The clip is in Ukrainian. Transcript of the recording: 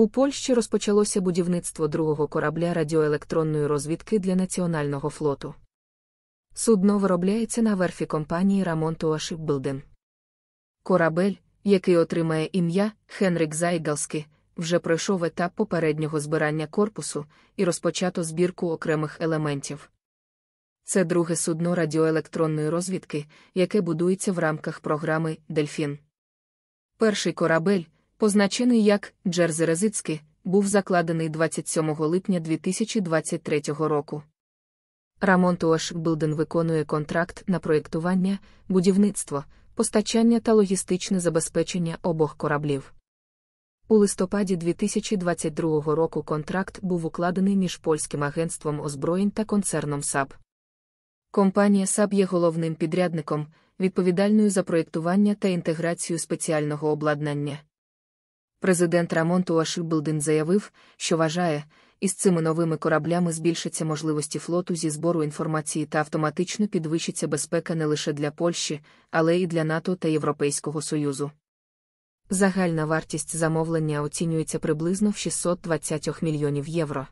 У Польщі розпочалося будівництво другого корабля радіоелектронної розвідки для національного флоту. Судно виробляється на верфі компанії Рамонтуа Шипбилден. Корабель, який отримає ім'я Хенрік Зайгалський, вже пройшов етап попереднього збирання корпусу і розпочато збірку окремих елементів. Це друге судно радіоелектронної розвідки, яке будується в рамках програми Дельфін. Перший корабель, позначений як Джерзи Резицьки, був закладений 27 липня 2023 року. Рамон Туош Билден виконує контракт на проєктування, будівництво, постачання та логістичне забезпечення обох кораблів. У листопаді 2022 року контракт був укладений між польським агентством озброєнь та концерном САП. Компанія САП є головним підрядником, відповідальною за проєктування та інтеграцію спеціального обладнання, Президент Рамон Туаши заявив, що вважає, із цими новими кораблями збільшаться можливості флоту зі збору інформації та автоматично підвищиться безпека не лише для Польщі, але і для НАТО та Європейського Союзу. Загальна вартість замовлення оцінюється приблизно в 620 мільйонів євро.